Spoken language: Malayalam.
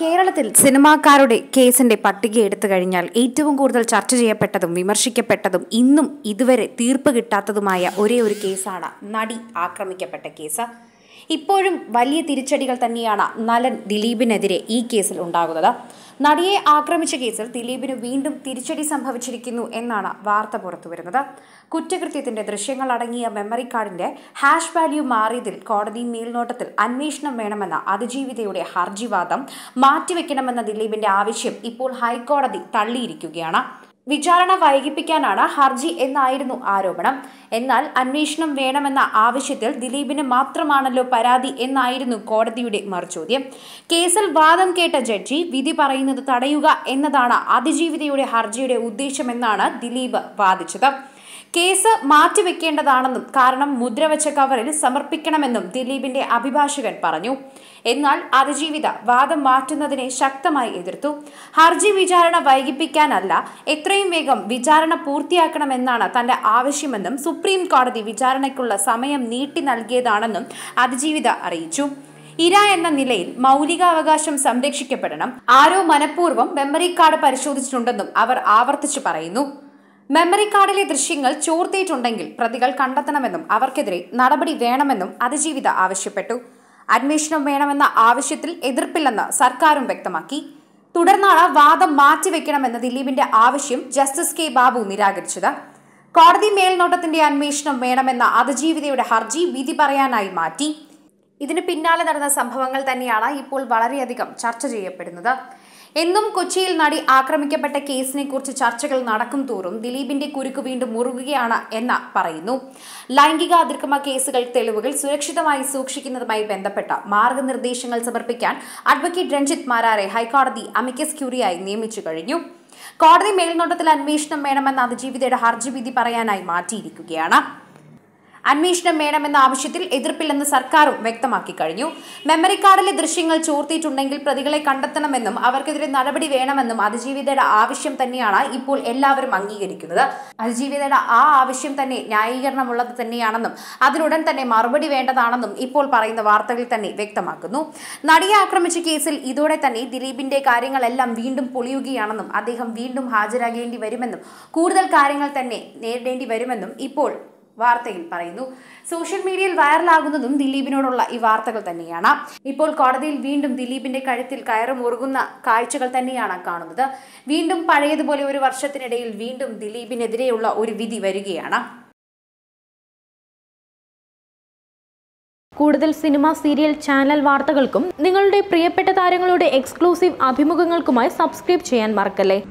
കേരളത്തിൽ സിനിമാക്കാരുടെ കേസിന്റെ പട്ടിക എടുത്തു കഴിഞ്ഞാൽ ഏറ്റവും കൂടുതൽ ചർച്ച ചെയ്യപ്പെട്ടതും വിമർശിക്കപ്പെട്ടതും ഇന്നും ഇതുവരെ തീർപ്പ് കിട്ടാത്തതുമായ ഒരേ ഒരു കേസാണ് നടി ആക്രമിക്കപ്പെട്ട കേസ് ഇപ്പോഴും വലിയ തിരിച്ചടികൾ തന്നെയാണ് നലൻ ദിലീപിനെതിരെ ഈ കേസിൽ ഉണ്ടാകുന്നത് നടിയെ ആക്രമിച്ച കേസിൽ ദിലീപിന് വീണ്ടും തിരിച്ചടി സംഭവിച്ചിരിക്കുന്നു എന്നാണ് വാർത്ത പുറത്തുവരുന്നത് കുറ്റകൃത്യത്തിന്റെ ദൃശ്യങ്ങൾ അടങ്ങിയ മെമ്മറി കാർഡിന്റെ ഹാഷ് വാല്യൂ മാറിയതിൽ കോടതി മേൽനോട്ടത്തിൽ അന്വേഷണം വേണമെന്ന അതിജീവിതയുടെ ഹർജിവാദം മാറ്റിവെക്കണമെന്ന ദിലീപിന്റെ ആവശ്യം ഇപ്പോൾ ഹൈക്കോടതി തള്ളിയിരിക്കുകയാണ് വിചാരണ വൈകിപ്പിക്കാനാണ് ഹർജി എന്നായിരുന്നു ആരോപണം എന്നാൽ അന്വേഷണം വേണമെന്ന ആവശ്യത്തിൽ ദിലീപിന് മാത്രമാണല്ലോ പരാതി എന്നായിരുന്നു കോടതിയുടെ മറുചോദ്യം കേസിൽ വാദം കേട്ട ജഡ്ജി വിധി പറയുന്നത് തടയുക എന്നതാണ് അതിജീവിതയുടെ ഹർജിയുടെ ഉദ്ദേശമെന്നാണ് ദിലീപ് വാദിച്ചത് കേസ് മാറ്റിവെക്കേണ്ടതാണെന്നും കാരണം മുദ്രവച്ച കവറിൽ സമർപ്പിക്കണമെന്നും ദിലീപിന്റെ അഭിഭാഷകൻ പറഞ്ഞു എന്നാൽ അതിജീവിത വാദം മാറ്റുന്നതിനെ ശക്തമായി എതിർത്തു ഹർജി വിചാരണ വൈകിപ്പിക്കാനല്ല എത്രയും വേഗം വിചാരണ പൂർത്തിയാക്കണമെന്നാണ് തന്റെ ആവശ്യമെന്നും സുപ്രീം കോടതി വിചാരണയ്ക്കുള്ള സമയം നീട്ടി നൽകിയതാണെന്നും അതിജീവിത അറിയിച്ചു ഇര എന്ന നിലയിൽ മൗലികാവകാശം സംരക്ഷിക്കപ്പെടണം ആരോ മനഃപൂർവ്വം മെമ്മറി കാർഡ് പരിശോധിച്ചിട്ടുണ്ടെന്നും അവർ ആവർത്തിച്ചു പറയുന്നു മെമ്മറി കാർഡിലെ ദൃശ്യങ്ങൾ ചോർത്തിയിട്ടുണ്ടെങ്കിൽ പ്രതികൾ കണ്ടെത്തണമെന്നും അവർക്കെതിരെ നടപടി വേണമെന്നും അതിജീവിത ആവശ്യപ്പെട്ടു അന്വേഷണം വേണമെന്ന ആവശ്യത്തിൽ എതിർപ്പില്ലെന്ന് സർക്കാരും വ്യക്തമാക്കി തുടർന്നാണ് വാദം മാറ്റിവെക്കണമെന്ന ദിലീപിന്റെ ആവശ്യം ജസ്റ്റിസ് കെ ബാബു നിരാകരിച്ചത് കോടതി മേൽനോട്ടത്തിന്റെ അന്വേഷണം വേണമെന്ന അതിജീവിതയുടെ ഹർജി വിധി പറയാനായി മാറ്റി ഇതിന് പിന്നാലെ നടന്ന സംഭവങ്ങൾ തന്നെയാണ് ഇപ്പോൾ വളരെയധികം ചർച്ച ചെയ്യപ്പെടുന്നത് എന്നും കൊച്ചിയിൽ നടി ആക്രമിക്കപ്പെട്ട കേസിനെ കുറിച്ച് ചർച്ചകൾ നടക്കും തോറും ദിലീപിന്റെ കുരുക്ക് വീണ്ടും മുറുകുകയാണ് എന്ന് പറയുന്നു ലൈംഗിക അതിക്രമ കേസുകൾ തെളിവുകൾ സുരക്ഷിതമായി സൂക്ഷിക്കുന്നതുമായി ബന്ധപ്പെട്ട മാർഗനിർദ്ദേശങ്ങൾ സമർപ്പിക്കാൻ അഡ്വക്കേറ്റ് രഞ്ജിത്ത് മാരാരെ ഹൈക്കോടതി അമിക്കസ് ക്യൂറിയായി നിയമിച്ചു കഴിഞ്ഞു കോടതി മേൽനോട്ടത്തിൽ അന്വേഷണം വേണമെന്ന അതിജീവിതയുടെ ഹർജി വിധി പറയാനായി മാറ്റിയിരിക്കുകയാണ് അന്വേഷണം വേണമെന്ന ആവശ്യത്തിൽ എതിർപ്പില്ലെന്ന് സർക്കാരും വ്യക്തമാക്കി കഴിഞ്ഞു മെമ്മറി കാർഡിലെ ദൃശ്യങ്ങൾ ചോർത്തിയിട്ടുണ്ടെങ്കിൽ പ്രതികളെ കണ്ടെത്തണമെന്നും അവർക്കെതിരെ നടപടി വേണമെന്നും അതിജീവിതയുടെ ആവശ്യം തന്നെയാണ് ഇപ്പോൾ എല്ലാവരും അംഗീകരിക്കുന്നത് അതിജീവിതയുടെ ആ ആവശ്യം തന്നെ ന്യായീകരണമുള്ളത് തന്നെയാണെന്നും അതിനുടൻ തന്നെ മറുപടി വേണ്ടതാണെന്നും ഇപ്പോൾ പറയുന്ന വാർത്തകളിൽ തന്നെ വ്യക്തമാക്കുന്നു നടിയെ ആക്രമിച്ച കേസിൽ ഇതോടെ തന്നെ ദിലീപിന്റെ കാര്യങ്ങളെല്ലാം വീണ്ടും പൊളിയുകയാണെന്നും അദ്ദേഹം വീണ്ടും ഹാജരാകേണ്ടി വരുമെന്നും കൂടുതൽ കാര്യങ്ങൾ തന്നെ നേരിടേണ്ടി വരുമെന്നും ഇപ്പോൾ വാർത്തയിൽ പറയുന്നു സോഷ്യൽ മീഡിയയിൽ വൈറലാകുന്നതും ദിലീപിനോടുള്ള ഈ വാർത്തകൾ തന്നെയാണ് ഇപ്പോൾ കോടതിയിൽ വീണ്ടും ദിലീപിന്റെ കഴുത്തിൽ കയറും ഉറുകുന്ന കാഴ്ചകൾ തന്നെയാണ് കാണുന്നത് വീണ്ടും പഴയതുപോലെ ഒരു വർഷത്തിനിടയിൽ വീണ്ടും ദിലീപിനെതിരെയുള്ള ഒരു വിധി വരികയാണ് കൂടുതൽ സിനിമ സീരിയൽ ചാനൽ വാർത്തകൾക്കും നിങ്ങളുടെ പ്രിയപ്പെട്ട താരങ്ങളുടെ എക്സ്ക്ലൂസീവ് അഭിമുഖങ്ങൾക്കുമായി സബ്സ്ക്രൈബ് ചെയ്യാൻ മറക്കല്ലേ